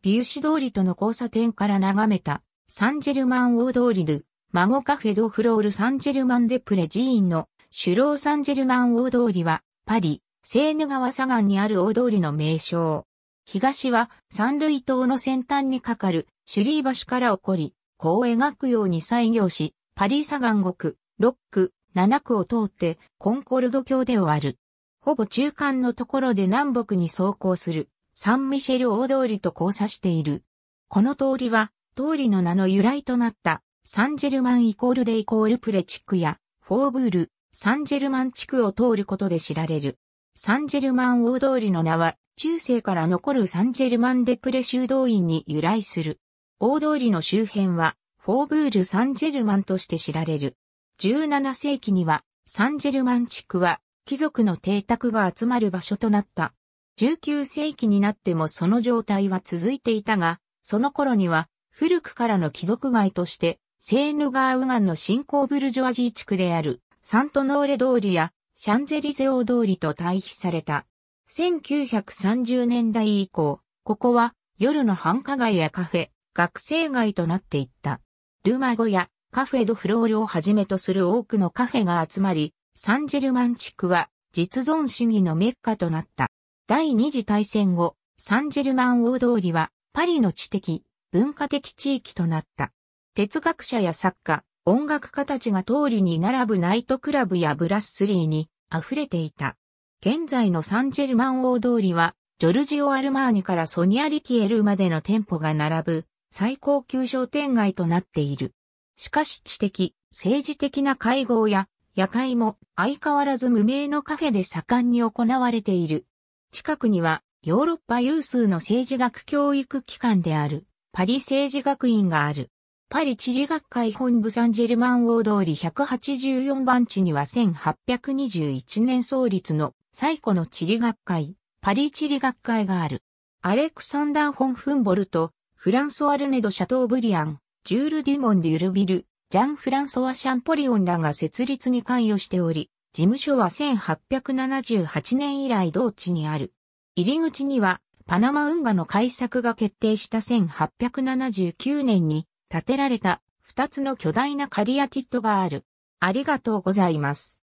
ビューシ通りとの交差点から眺めた、サンジェルマン大通りで、孫カフェドフロールサンジェルマンデプレ寺院の首ーサンジェルマン大通りは、パリ、セーヌ川左岸にある大通りの名称。東は三類島の先端にかかるシュリー橋から起こり、こう描くように再行し、パリ左岸5区、6区、7区を通ってコンコルド橋で終わる。ほぼ中間のところで南北に走行するサンミシェル大通りと交差している。この通りは、通りの名の由来となった、サンジェルマンイコールデイコールプレ地区や、フォーブール、サンジェルマン地区を通ることで知られる。サンジェルマン大通りの名は、中世から残るサンジェルマンデプレ修道院に由来する。大通りの周辺は、フォーブール・サンジェルマンとして知られる。17世紀には、サンジェルマン地区は、貴族の邸宅が集まる場所となった。19世紀になってもその状態は続いていたが、その頃には古くからの貴族街として、セーヌガーウンの新興ブルジョアジー地区であるサントノーレ通りやシャンゼリゼオ通りと対比された。1930年代以降、ここは夜の繁華街やカフェ、学生街となっていった。ドゥマゴやカフェドフロールをはじめとする多くのカフェが集まり、サンジェルマン地区は実存主義のメッカとなった。第二次大戦後、サンジェルマン大通りはパリの知的、文化的地域となった。哲学者や作家、音楽家たちが通りに並ぶナイトクラブやブラッスリーに溢れていた。現在のサンジェルマン大通りは、ジョルジオ・アルマーニからソニア・リキエルまでの店舗が並ぶ最高級商店街となっている。しかし知的、政治的な会合や夜会も相変わらず無名のカフェで盛んに行われている。近くにはヨーロッパ有数の政治学教育機関であるパリ政治学院がある。パリ地理学会本部サンジェルマン大通り184番地には1821年創立の最古の地理学会、パリ地理学会がある。アレクサンダー・フォン・フンボルト、フランソワ・ルネド・シャトーブリアン、ジュール・デュモン・デュルビル、ジャン・フランソワ・シャンポリオンらが設立に関与しており、事務所は1878年以来同地にある。入り口には、パナマ運河の開作が決定した1879年に建てられた2つの巨大なカリアティットがある。ありがとうございます。